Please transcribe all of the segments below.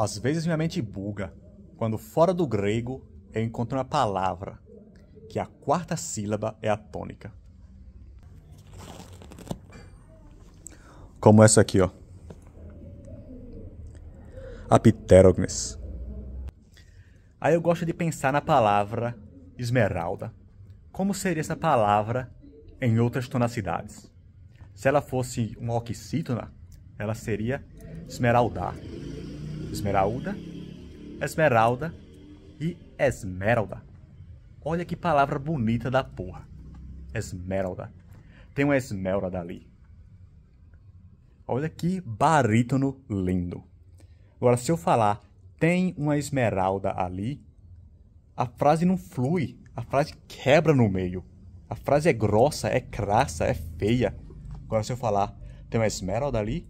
Às vezes minha mente buga quando, fora do grego, eu encontro uma palavra que é a quarta sílaba é a tônica. Como essa aqui, ó. Apterognes. Aí eu gosto de pensar na palavra esmeralda. Como seria essa palavra em outras tonacidades? Se ela fosse uma oxítona, ela seria esmeraldar. Esmeralda, Esmeralda e Esmeralda. Olha que palavra bonita da porra. Esmeralda. Tem uma Esmeralda ali. Olha que barítono lindo. Agora, se eu falar tem uma esmeralda ali, a frase não flui, a frase quebra no meio. A frase é grossa, é crassa, é feia. Agora, se eu falar tem uma esmeralda ali,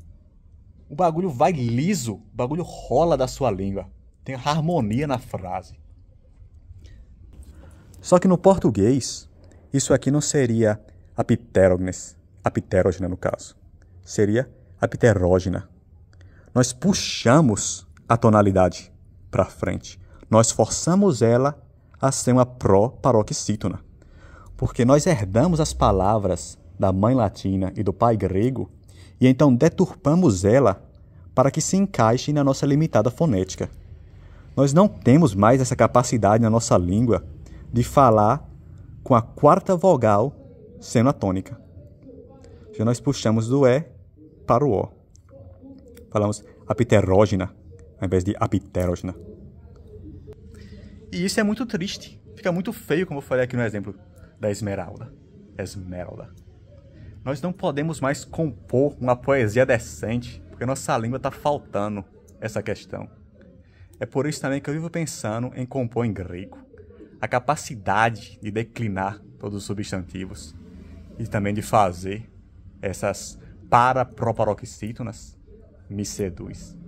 o bagulho vai liso, o bagulho rola da sua língua. Tem harmonia na frase. Só que no português, isso aqui não seria apterógnes, apterógena no caso. Seria apterógena. Nós puxamos a tonalidade para frente. Nós forçamos ela a ser uma pró-paroxítona. Porque nós herdamos as palavras da mãe latina e do pai grego e então deturpamos ela para que se encaixe na nossa limitada fonética. Nós não temos mais essa capacidade na nossa língua de falar com a quarta vogal sendo a tônica. Já nós puxamos do E para o O. Falamos apterógena ao invés de apterógena. E isso é muito triste. Fica muito feio, como eu falei aqui no exemplo da esmeralda. Esmeralda. Nós não podemos mais compor uma poesia decente, porque nossa língua está faltando essa questão. É por isso também que eu vivo pensando em compor em grego. A capacidade de declinar todos os substantivos e também de fazer essas paraproparoxítonas me seduz.